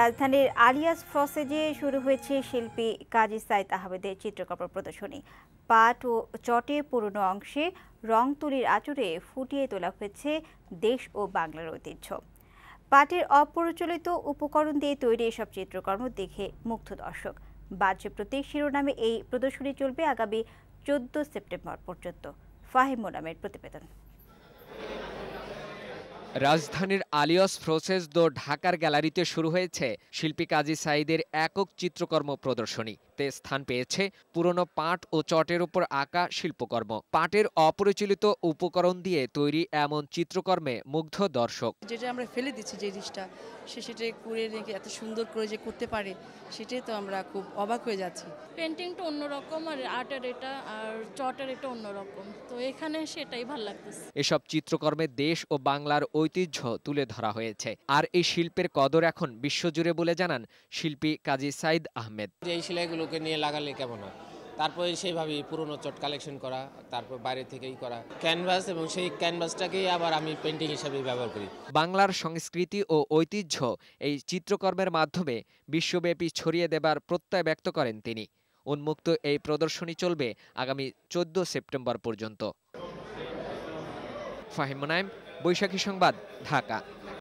রাজধানীর আলিয়াস ফসেজে শুরু হয়েছে শিল্পী কাজী সাইদ আহমেদের চিত্রকর্ম প্রদর্শনী পাট ও চটে পুরনো অংশে রং তুলির আচরে ফুটিয়ে তোলা হয়েছে দেশ ও বাংলার ঐতিহ্য পাটের অপ্রচলিত উপকরণ দিয়ে তৈরি এসব চিত্রকর্ম দেখে মুগ্ধ দর্শক বাজ্য প্রতীক শিরোনামে এই প্রদর্শনী চলবে আগামী চোদ্দ সেপ্টেম্বর পর্যন্ত ফাহিম মোনামের প্রতিবেদন রাজধানীর আলিয়স ফ্রোসেস দো ঢাকার গ্যালারিতে শুরু হয়েছে শিল্পী কাজী সাইদের একক চিত্রকর্ম প্রদর্শনী করতে স্থান পেয়েছে পুরনো পাট ও চটের উপর আঁকা শিল্পকর্ম পাটের অপরিচালিত উপকরণ দিয়ে তৈরি এমন চিত্রকর্মে মুগ্ধ দর্শক যেটা আমরা ফেলে দিচ্ছি যে জিনিসটা সে সেটা করে রেখে এত সুন্দর করে যে করতে পারে সেটাই তো আমরা খুব অবাক হয়ে যাচ্ছি পেন্টিংটা অন্যরকম আর আর্টের এটা আর চটের এটা অন্যরকম তো এখানে সেটাই ভালো লাগতেছে এসব চিত্রকর্মে দেশ ও বাংলার ঐতিহ্য তুলে ধরা হয়েছে আর এই শিল্পের কদর এখন বিশ্বজুড়ে বলে জানান শিল্পী কাজী সাইদ আহমেদ এই সেলাইগুলো এগুলোকে নিয়ে লাগালে কেমন হয় তারপরে সেইভাবে পুরনো চট কালেকশন করা তারপর বাইরে থেকেই করা ক্যানভাস এবং সেই ক্যানভাসটাকেই আবার আমি পেন্টিং হিসেবে ব্যবহার করি বাংলার সংস্কৃতি ও ঐতিহ্য এই চিত্রকর্মের মাধ্যমে বিশ্বব্যাপী ছড়িয়ে দেবার প্রত্যয় ব্যক্ত করেন তিনি উন্মুক্ত এই প্রদর্শনী চলবে আগামী চোদ্দ সেপ্টেম্বর পর্যন্ত ফাহিম মুনাইম বৈশাখী সংবাদ ঢাকা